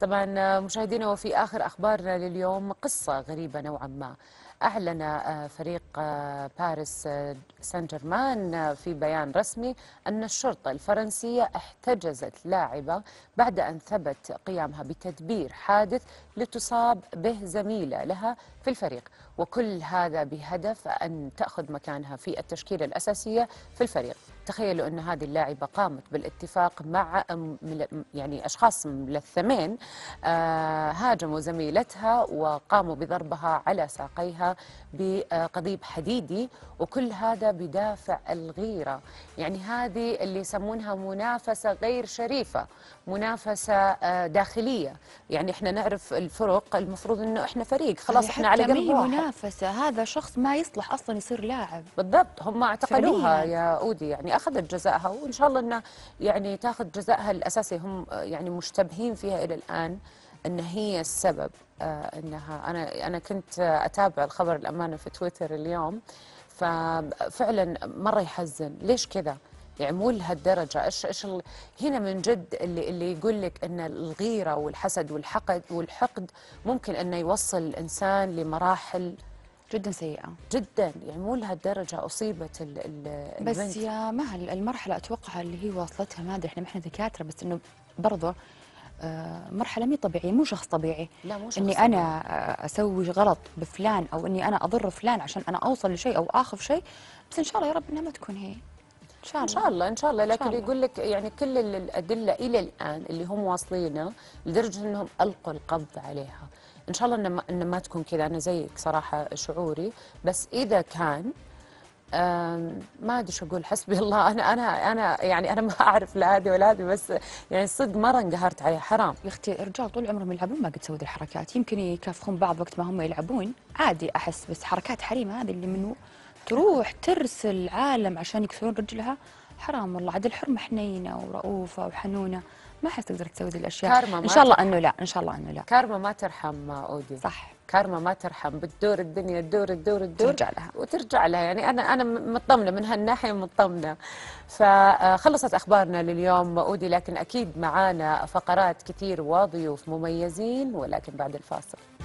طبعا مشاهدينا وفي آخر أخبارنا لليوم قصة غريبة نوعا ما أعلن آه، فريق آه، باريس آه، سان جيرمان في بيان رسمي أن الشرطة الفرنسية احتجزت لاعبة بعد أن ثبت قيامها بتدبير حادث لتصاب به زميلة لها في الفريق وكل هذا بهدف أن تأخذ مكانها في التشكيلة الأساسية في الفريق تخيلوا أن هذه اللاعبة قامت بالاتفاق مع يعني أشخاص ملثمين آه، هاجموا زميلتها وقاموا بضربها على ساقيها بقضيب حديدي وكل هذا بدافع الغيرة يعني هذه اللي يسمونها منافسة غير شريفة منافسة آه، داخلية يعني احنا نعرف الفرق المفروض انه احنا فريق يعني خلاص يعني احنا على قلب واحد منافسة هذا شخص ما يصلح اصلا يصير لاعب بالضبط هم اعتقلوها يا اودي يعني اخذت جزائها وان شاء الله انها يعني تاخذ جزائها الاساسي هم يعني مشتبهين فيها الى الان ان هي السبب آه، انها انا انا كنت اتابع الخبر الامانه في تويتر اليوم ففعلا مره يحزن ليش كذا؟ يعني مو لهالدرجه ايش ايش هنا من جد اللي اللي يقول لك ان الغيره والحسد والحقد والحقد ممكن انه يوصل الانسان لمراحل جدا سيئه جدا يعني مو لهالدرجه اصيبت ال ال بس البنت. يا مهل المرحله اتوقع اللي هي واصلتها ما ادري احنا ما احنا دكاتره بس انه برضه آه، مرحله مي طبيعيه مو شخص طبيعي لا مو شخص اني انا آه، اسوي غلط بفلان او اني انا اضر فلان عشان انا اوصل لشيء او اخذ شيء بس ان شاء الله يا رب انها ما تكون هي شاء الله. ان شاء الله ان شاء الله لكن شاء الله. يقول لك يعني كل الادله الى الان اللي هم واصلينه لدرجه انهم القوا القبض عليها ان شاء الله ان ما, إن ما تكون كذا انا زيك صراحه شعوري بس اذا كان ما ادري شو اقول حسبي الله انا انا انا يعني انا ما اعرف لا هذه ولا هذه بس يعني صدق مره انقهرت عليه حرام يا اختي الرجال طول عمرهم يلعبون ما قد سووا الحركات يمكن يكافخون بعض وقت ما هم يلعبون عادي احس بس حركات حريمه هذه اللي منو تروح ترسل عالم عشان يكسرون رجلها حرام والله عاد الحرمة حنينة ورؤوفة وحنونة ما حتقدر تسوي ذي الأشياء كارما إن شاء الله أنه لا إن شاء الله أنه لا كارما ما ترحم أودي صح كارما ما ترحم بتدور الدنيا تدور تدور تدور ترجع لها وترجع لها يعني انا انا مطمنه من هالناحيه مطمنه فخلصت آه، اخبارنا لليوم اودي لكن اكيد معانا فقرات كثير وضيوف مميزين ولكن بعد الفاصل